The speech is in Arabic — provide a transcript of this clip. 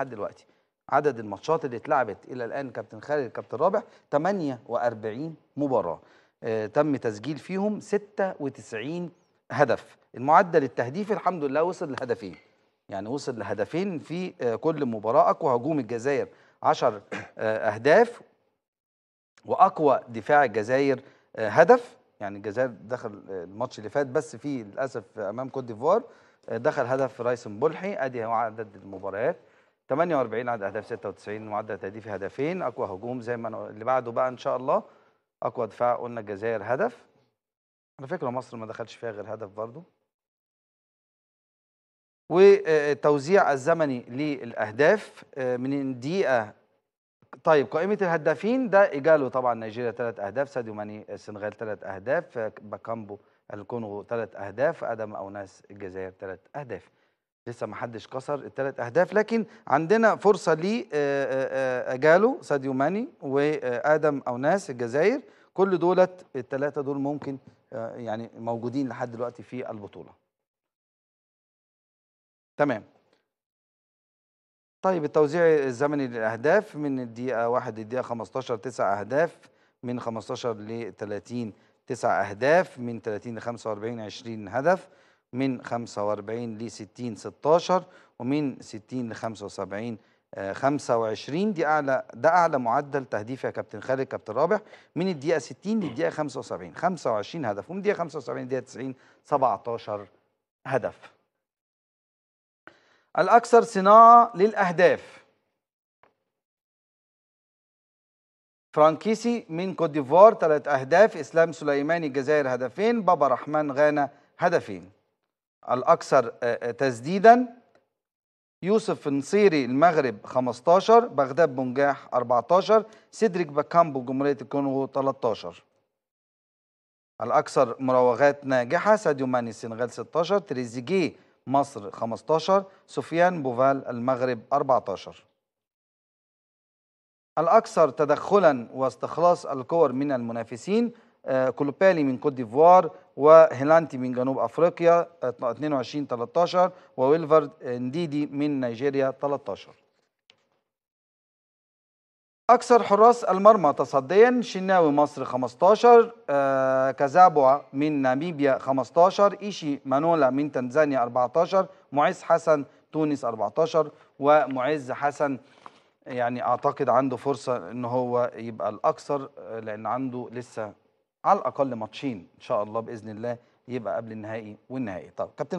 لحد دلوقتي عدد الماتشات اللي اتلعبت الى الان كابتن خالد الكابتن رابح 48 مباراه آه، تم تسجيل فيهم 96 هدف المعدل التهديفي الحمد لله وصل لهدفين يعني وصل لهدفين في آه، كل مباراه اقوى هجوم الجزائر 10 آه، اهداف واقوى دفاع الجزائر هدف يعني الجزائر دخل الماتش اللي فات بس فيه للاسف امام كوت ديفوار دخل هدف رايسن بلحي ادي عدد المباريات 48 عدد اهداف 96 معدل تهديفي هدفين اقوى هجوم زي ما اللي بعده بقى ان شاء الله اقوى دفاع قلنا الجزائر هدف على فكره مصر ما دخلش فيها غير هدف برضو والتوزيع الزمني للاهداف آه، من دقيقه طيب قائمه الهدافين ده ايجالو طبعا نيجيريا ثلاث اهداف ساديو ماني السنغال ثلاث اهداف باكامبو الكونغو ثلاث اهداف ادم اوناس الجزائر ثلاث اهداف لسه ما حدش كسر الثلاث اهداف لكن عندنا فرصه ل آه، آه، آه، اجالو ساديو ماني وادم اوناس الجزائر كل دولت الثلاثه دول ممكن يعني موجودين لحد دلوقتي في البطوله تمام طيب التوزيع الزمني للاهداف من الدقيقه 1 للدقيقه 15 تسع اهداف من 15 ل 30 تسع اهداف من 30 ل 45 20 هدف من 45 ل 60 16 ومن 60 ل 75 25 آه، دي اعلى ده اعلى معدل تهديف يا كابتن خالد كابتن رابح من الدقيقه 60 للدقيقه 75 25 هدف ومن الدقيقه 75 للدقيقه 90 17 هدف الاكثر صناعه للاهداف فرانكيسي من كوت ديفوار ثلاث اهداف اسلام سليماني الجزائر هدفين بابا رحمن غانا هدفين الأكثر آه، آه، تسديدا يوسف نصيري المغرب 15 بغداد بنجاح 14 سيدريك باكامبو جمهورية الكونغو 13 الأكثر مراوغات ناجحة ساديو ماني السنغال 16 تريزيجيه مصر 15 سفيان بوفال المغرب 14 الأكثر تدخلا واستخلاص الكور من المنافسين آه، كولوبالي من كوت ديفوار وهيلانتي من جنوب افريقيا 22 آه، 13 وويلفرد آه، نديدي من نيجيريا 13 أكثر حراس المرمى تصديا شناوي مصر 15 كازابوا من ناميبيا 15 إيشي مانولا من تنزانيا 14 معز حسن تونس 14 ومعز حسن يعني أعتقد عنده فرصة إن هو يبقى الأكثر لأن عنده لسه على الاقل ماتشين ان شاء الله باذن الله يبقى قبل النهائي والنهائي طب كابتن